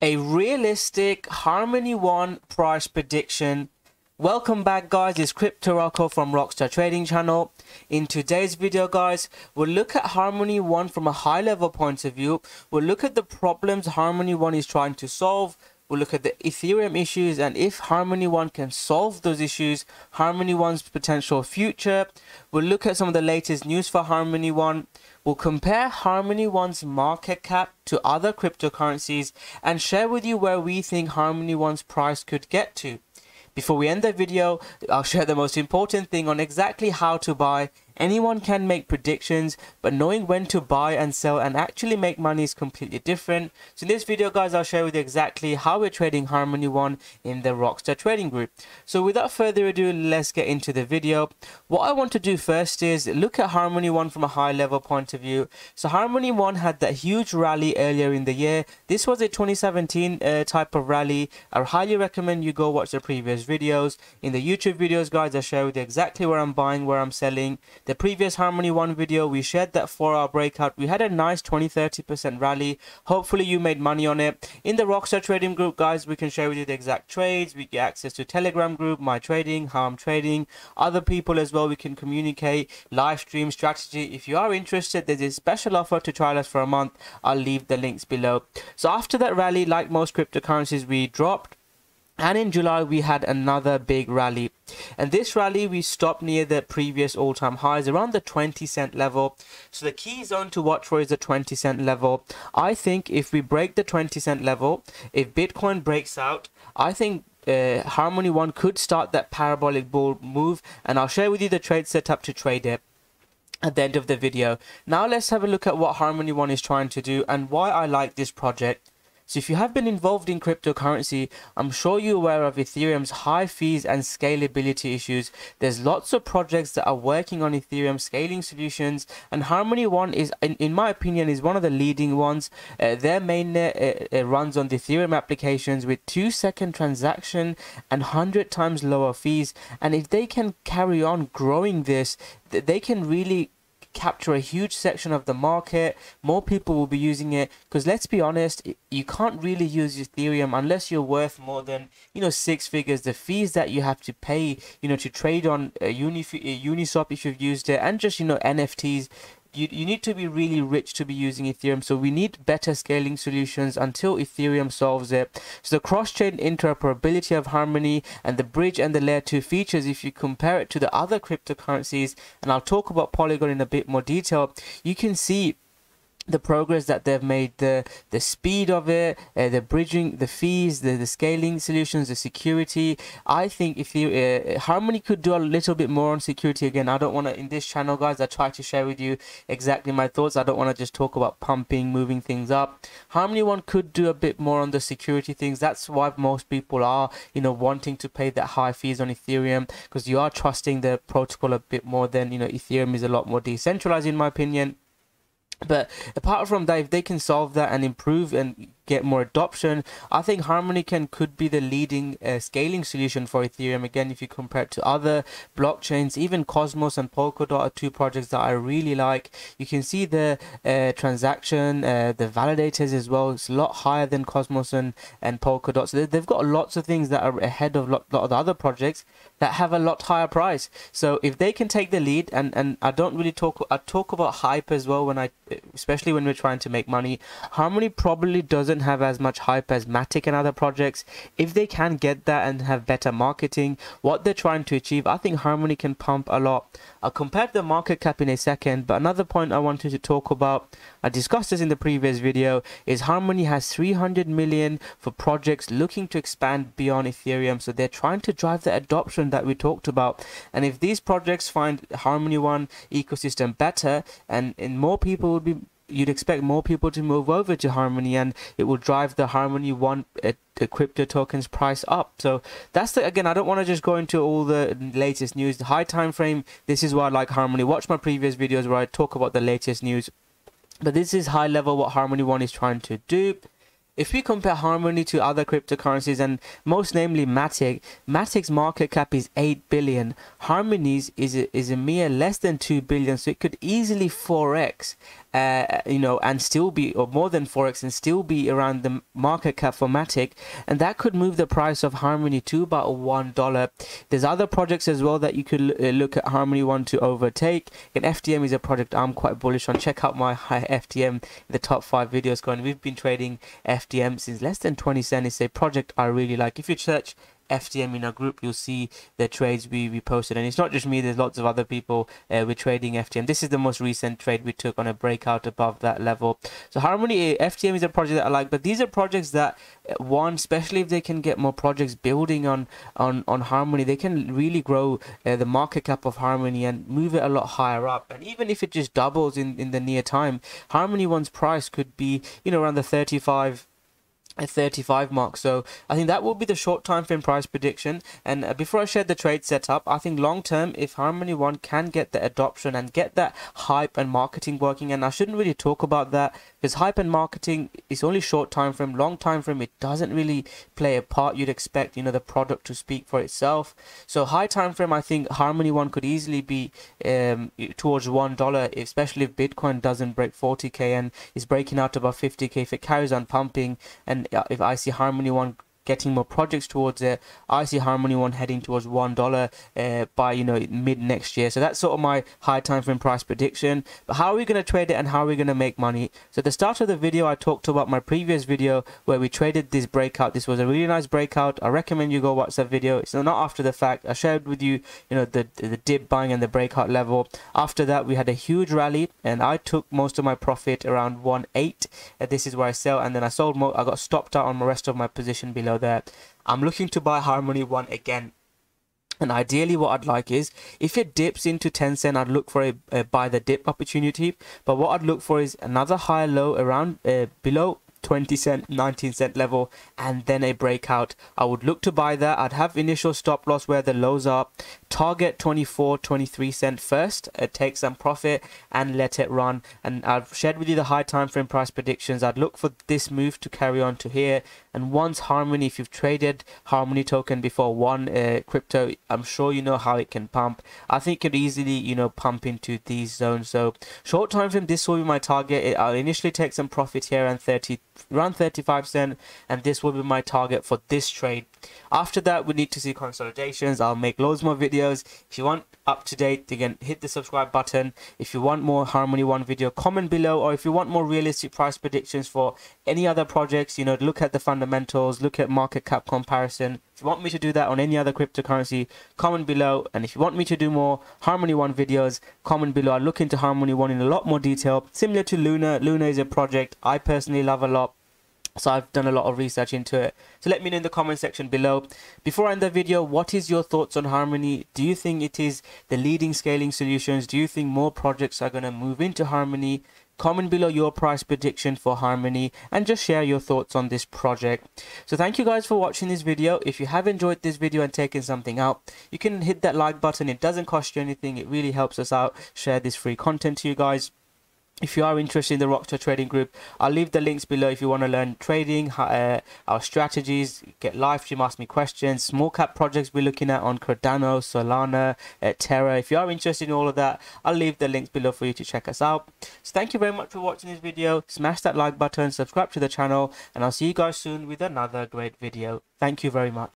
a realistic Harmony One price prediction. Welcome back guys, it's Crypto Rocco from Rockstar Trading Channel. In today's video guys, we'll look at Harmony One from a high level point of view. We'll look at the problems Harmony One is trying to solve. We'll look at the Ethereum issues and if Harmony One can solve those issues, Harmony One's potential future. We'll look at some of the latest news for Harmony One will compare Harmony One's market cap to other cryptocurrencies and share with you where we think Harmony One's price could get to. Before we end the video, I'll share the most important thing on exactly how to buy Anyone can make predictions, but knowing when to buy and sell and actually make money is completely different. So in this video guys, I'll share with you exactly how we're trading Harmony One in the Rockstar Trading Group. So without further ado, let's get into the video. What I want to do first is look at Harmony One from a high level point of view. So Harmony One had that huge rally earlier in the year. This was a 2017 uh, type of rally. I highly recommend you go watch the previous videos. In the YouTube videos guys, I share with you exactly where I'm buying, where I'm selling. The previous Harmony One video, we shared that 4-hour breakout. We had a nice 20-30% rally. Hopefully you made money on it. In the Rockstar Trading Group, guys, we can share with you the exact trades. We get access to Telegram group, My Trading, how I'm Trading, other people as well. We can communicate, live stream strategy. If you are interested, there's a special offer to trial us for a month. I'll leave the links below. So after that rally, like most cryptocurrencies, we dropped and in July, we had another big rally. And this rally, we stopped near the previous all time highs around the 20 cent level. So the key zone to watch for is the 20 cent level. I think if we break the 20 cent level, if Bitcoin breaks out, I think uh, Harmony One could start that parabolic bull move. And I'll share with you the trade setup to trade it at the end of the video. Now let's have a look at what Harmony One is trying to do and why I like this project. So if you have been involved in cryptocurrency, I'm sure you're aware of Ethereum's high fees and scalability issues. There's lots of projects that are working on Ethereum scaling solutions and Harmony One is, in, in my opinion, is one of the leading ones. Uh, their mainnet uh, uh, runs on the Ethereum applications with two second transaction and 100 times lower fees. And if they can carry on growing this, they can really capture a huge section of the market. More people will be using it because let's be honest, you can't really use Ethereum unless you're worth more than you know six figures. The fees that you have to pay, you know, to trade on uh, uh Uniswap if you've used it, and just you know NFTs, you, you need to be really rich to be using Ethereum. So we need better scaling solutions until Ethereum solves it. So the cross-chain interoperability of Harmony and the bridge and the layer 2 features, if you compare it to the other cryptocurrencies, and I'll talk about Polygon in a bit more detail, you can see the progress that they've made, the the speed of it, uh, the bridging, the fees, the, the scaling solutions, the security. I think if you uh, Harmony could do a little bit more on security again. I don't want to in this channel, guys. I try to share with you exactly my thoughts. I don't want to just talk about pumping, moving things up. Harmony one could do a bit more on the security things. That's why most people are you know wanting to pay that high fees on Ethereum because you are trusting the protocol a bit more than you know Ethereum is a lot more decentralized in my opinion. But apart from that, if they can solve that and improve and get more adoption. I think can could be the leading uh, scaling solution for Ethereum. Again, if you compare it to other blockchains, even Cosmos and Polkadot are two projects that I really like. You can see the uh, transaction, uh, the validators as well. It's a lot higher than Cosmos and, and Polkadot. So they've got lots of things that are ahead of a lot, lot of the other projects that have a lot higher price. So if they can take the lead, and, and I don't really talk, I talk about hype as well when I, especially when we're trying to make money. Harmony probably doesn't doesn't have as much hype as Matic and other projects, if they can get that and have better marketing, what they're trying to achieve, I think Harmony can pump a lot. I'll compare the market cap in a second, but another point I wanted to talk about, I discussed this in the previous video, is Harmony has 300 million for projects looking to expand beyond Ethereum. So they're trying to drive the adoption that we talked about. And if these projects find Harmony One ecosystem better and, and more people would be you'd expect more people to move over to Harmony and it will drive the Harmony One uh, crypto tokens price up. So that's the, again, I don't want to just go into all the latest news. The high time frame, this is why I like Harmony. Watch my previous videos where I talk about the latest news. But this is high level what Harmony One is trying to do if we compare Harmony to other cryptocurrencies and most namely Matic, Matic's market cap is 8 billion. Harmony's is a, is a mere less than 2 billion, so it could easily 4x uh, you know, and still be, or more than Forex, and still be around the market cap for Matic. And that could move the price of Harmony to about $1. There's other projects as well that you could uh, look at Harmony One to overtake. And FDM is a project I'm quite bullish on. Check out my high FDM, the top five videos going. We've been trading FDM since less than 20 cents. It's a project I really like. If you search FDM in our group, you'll see the trades we, we posted. And it's not just me, there's lots of other people uh, we're trading FTM. This is the most recent trade we took on a breakout above that level. So Harmony, uh, FTM is a project that I like, but these are projects that, uh, one, especially if they can get more projects building on, on, on Harmony, they can really grow uh, the market cap of Harmony and move it a lot higher up. And even if it just doubles in, in the near time, Harmony one's price could be, you know, around the 35 at 35 mark so i think that will be the short time frame price prediction and uh, before i share the trade setup i think long term if harmony one can get the adoption and get that hype and marketing working and i shouldn't really talk about that because hype and marketing is only short time frame long time frame it doesn't really play a part you'd expect you know the product to speak for itself so high time frame i think harmony one could easily be um, towards one dollar especially if bitcoin doesn't break 40k and is breaking out above 50k if it carries on pumping and if I see Harmony one getting more projects towards it. I see Harmony One heading towards one dollar uh, by you know mid next year. So that's sort of my high time frame price prediction. But how are we going to trade it and how are we going to make money? So at the start of the video, I talked about my previous video where we traded this breakout. This was a really nice breakout. I recommend you go watch that video. It's not after the fact. I shared with you, you know, the the dip buying and the breakout level. After that, we had a huge rally and I took most of my profit around one eight. This is where I sell and then I sold more. I got stopped out on the rest of my position below that I'm looking to buy Harmony One again. And ideally what I'd like is, if it dips into 10 cent, I'd look for a, a buy the dip opportunity. But what I'd look for is another high low around uh, below 20 cent 19 cent level and then a breakout i would look to buy that i'd have initial stop loss where the lows are target 24 23 cent first uh, take some profit and let it run and i've shared with you the high time frame price predictions i'd look for this move to carry on to here and once harmony if you've traded harmony token before one uh, crypto i'm sure you know how it can pump i think it could easily you know pump into these zones so short time frame this will be my target i'll initially take some profit here and 30 around 35 cent and this will be my target for this trade after that, we need to see consolidations. I'll make loads more videos. If you want up to date, again, hit the subscribe button. If you want more Harmony One video, comment below. Or if you want more realistic price predictions for any other projects, you know, look at the fundamentals, look at market cap comparison. If you want me to do that on any other cryptocurrency, comment below. And if you want me to do more Harmony One videos, comment below. I'll look into Harmony One in a lot more detail. Similar to Luna, Luna is a project I personally love a lot so I've done a lot of research into it. So let me know in the comment section below. Before I end the video, what is your thoughts on Harmony? Do you think it is the leading scaling solutions? Do you think more projects are going to move into Harmony? Comment below your price prediction for Harmony and just share your thoughts on this project. So thank you guys for watching this video. If you have enjoyed this video and taken something out, you can hit that like button. It doesn't cost you anything. It really helps us out. Share this free content to you guys if you are interested in the Rockstar Trading Group, I'll leave the links below if you want to learn trading, uh, our strategies, get live stream, ask me questions, small cap projects we're looking at on Cardano, Solana, uh, Terra. If you are interested in all of that, I'll leave the links below for you to check us out. So thank you very much for watching this video. Smash that like button, subscribe to the channel, and I'll see you guys soon with another great video. Thank you very much.